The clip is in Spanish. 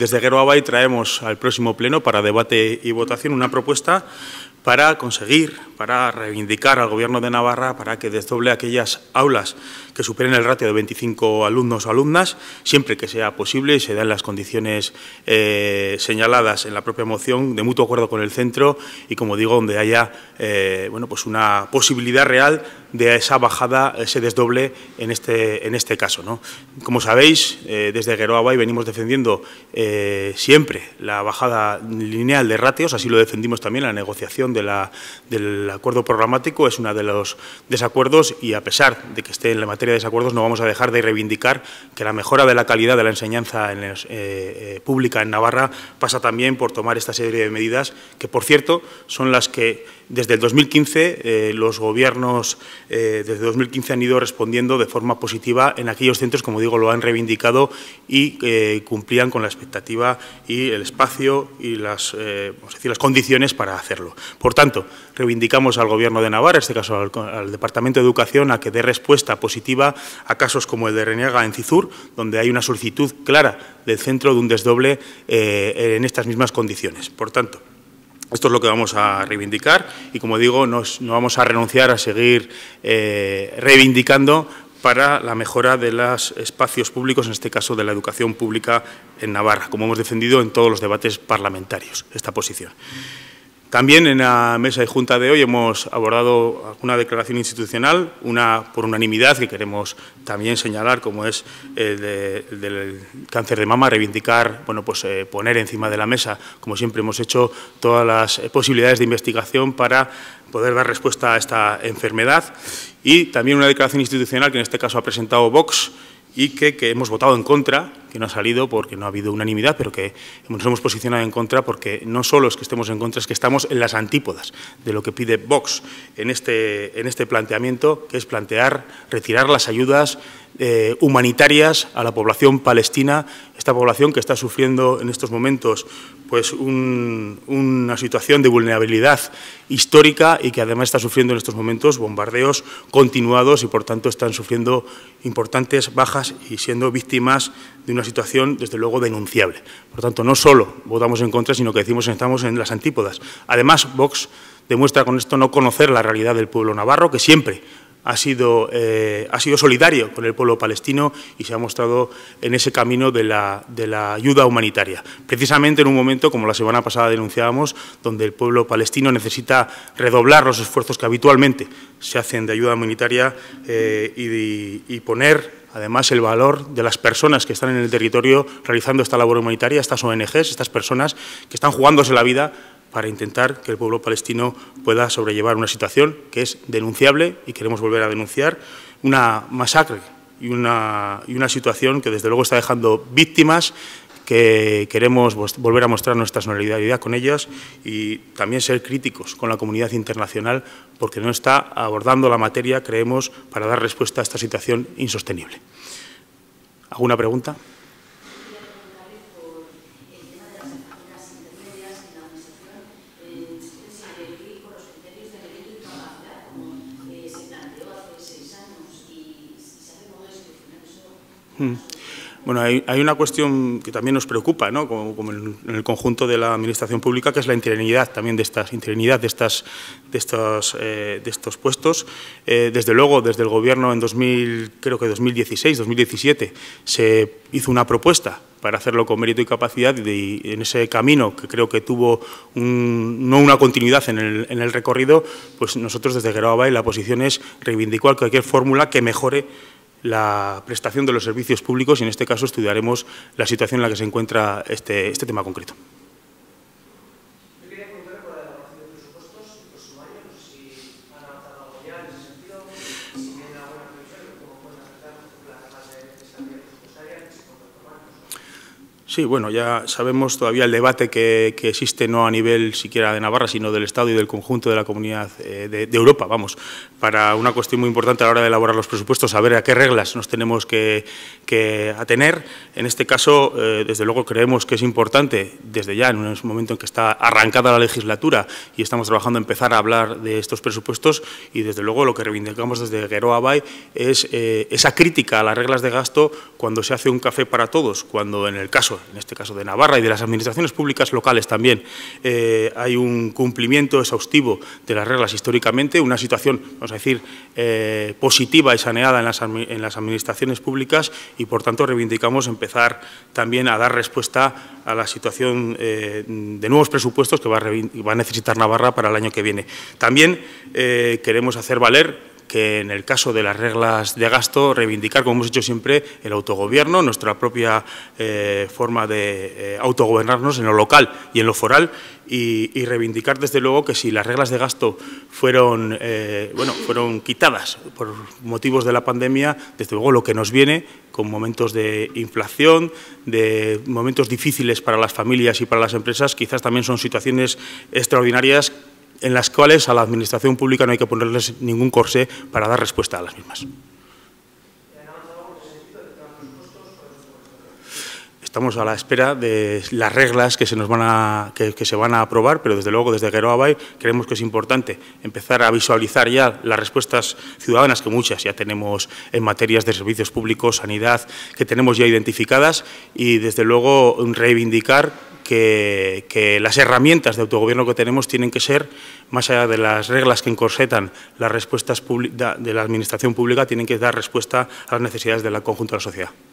desde Gero Abay traemos al próximo Pleno para debate y votación una propuesta para conseguir, para reivindicar al Gobierno de Navarra para que desdoble aquellas aulas que superen el ratio de 25 alumnos o alumnas, siempre que sea posible y se den las condiciones eh, señaladas en la propia moción, de mutuo acuerdo con el centro y, como digo, donde haya eh, bueno, pues una posibilidad real de esa bajada, ese desdoble en este, en este caso. Como sabéis, eh, desde Gueroa venimos defendiendo siempre la bajada lineal de ratios, así lo defendimos también en la negociación del acuerdo programático es uno de los desacuerdos y a pesar de que esté en la materia de desacuerdos no vamos a dejar de reivindicar que la mejora de la calidad de la enseñanza eh, eh, pública en Navarra pasa también por tomar esta serie de medidas que, por cierto, son las que desde el 2015, eh, los gobiernos eh, desde 2015 han ido respondiendo de forma positiva en aquellos centros, como digo, lo han reivindicado y eh, cumplían con la expectativa y el espacio y las, decir, las condiciones para hacerlo. Por tanto, reivindicamos al Gobierno de Navarra, en este caso al, al, Departamento de Educación, a que dé respuesta positiva a casos como el de Renega en Cizur, donde hay una solicitud clara del centro de un desdoble en estas mismas condiciones. Por tanto, esto es lo que vamos a reivindicar y, como digo, no vamos a renunciar a seguir eh, reivindicando para la mejora de los espacios públicos, en este caso de la educación pública en Navarra, como hemos defendido en todos los debates parlamentarios, esta posición. También en la mesa de junta de hoy hemos abordado una declaración institucional, una por unanimidad que queremos también señalar, como es el, del cáncer de mama, reivindicar, bueno, pues eh, poner encima de la mesa, como siempre hemos hecho, todas las eh, posibilidades de investigación para poder dar respuesta a esta enfermedad. Y también una declaración institucional que en este caso ha presentado Vox y que hemos votado en contra, que no ha salido porque no ha habido unanimidad, pero que nos hemos posicionado en contra porque no solo es que estemos en contra, es que estamos en las antípodas de lo que pide Vox en este, en este planteamiento, que es plantear retirar las ayudas eh, humanitarias a la población palestina, esta población que está sufriendo en estos momentos pues una situación de vulnerabilidad histórica y que además está sufriendo en estos momentos bombardeos continuados y por tanto están sufriendo importantes bajas y siendo víctimas de una una situación, desde luego, denunciable. Por tanto, no solo votamos en contra, sino que decimos que estamos en las antípodas. Además, Vox demuestra con esto no conocer la realidad del pueblo navarro, que siempre eh, ha sido, solidario con el pueblo palestino y se ha mostrado en ese camino de la, ayuda humanitaria. Precisamente en un momento, como la semana pasada denunciábamos, donde el pueblo palestino necesita redoblar los esfuerzos que habitualmente se hacen de ayuda humanitaria eh, y, y poner además el valor de las personas que están en el territorio realizando esta labor humanitaria, estas ONGs, estas personas que están jugándose la vida para intentar que el pueblo palestino pueda sobrellevar una situación que es denunciable y queremos volver a denunciar, una masacre y una, y una situación que desde luego está dejando víctimas que queremos volver a mostrar nuestra solidaridad con ellas y también ser críticos con la comunidad internacional porque no está abordando la materia, creemos, para dar respuesta a esta situación insostenible. ¿Alguna pregunta? Mm. Bueno, hay, una cuestión que también nos preocupa, ¿no? como, en, el conjunto de la Administración Pública, que es la interinidad también de estas, interinidad de, eh, de, estos, puestos. Eh, desde luego, desde el Gobierno en 2000, creo que 2016, 2017, se hizo una propuesta para hacerlo con mérito y capacidad y en ese camino que creo que tuvo no una continuidad en el, recorrido, pues nosotros desde Gerobay la posición es reivindicar cualquier fórmula que mejore la prestación de los servicios públicos y en este caso estudiaremos la situación en la que se encuentra este, este tema concreto. Sí, bueno, ya sabemos todavía el debate que, existe no a nivel siquiera de Navarra, sino del Estado y del conjunto de la comunidad eh, de, Europa, vamos, para una cuestión muy importante a la hora de elaborar los presupuestos, saber a qué reglas nos tenemos que, atener. En este caso, eh, desde luego creemos que es importante, desde ya, en un momento en que está arrancada la legislatura y estamos trabajando a empezar a hablar de estos presupuestos y desde luego lo que reivindicamos desde Geroa Bay es eh, esa crítica a las reglas de gasto cuando se hace un café para todos, cuando en el caso en este caso de Navarra y de las administraciones públicas locales también, eh, hay un cumplimiento exhaustivo de las reglas históricamente, una situación, vamos a decir, eh, positiva y saneada en las, administraciones públicas y, por tanto, reivindicamos empezar también a dar respuesta a la situación eh, de nuevos presupuestos que va a, necesitar Navarra para el año que viene. También queremos hacer valer que en el caso de las reglas de gasto reivindicar, como hemos hecho siempre, el autogobierno, nuestra propia eh, forma de eh, autogobernarnos en lo local y en lo foral y, reivindicar desde luego que si las reglas de gasto fueron, eh, bueno, fueron quitadas por motivos de la pandemia, desde luego lo que nos viene con momentos de inflación, de momentos difíciles para las familias y para las empresas, quizás también son situaciones extraordinarias en las cuales a la Administración Pública no hay que ponerles ningún corsé para dar respuesta a las mismas. Estamos a la espera de las reglas que se, nos van a, que, se van a aprobar, pero desde luego desde Geroa Bay creemos que es importante empezar a visualizar ya las respuestas ciudadanas, que muchas ya tenemos en materias de servicios públicos, sanidad, que tenemos ya identificadas, y desde luego reivindicar que, las herramientas de autogobierno que tenemos tienen que ser, más allá de las reglas que encorsetan las respuestas de la Administración pública, tienen que dar respuesta a las necesidades del conjunto de la sociedad.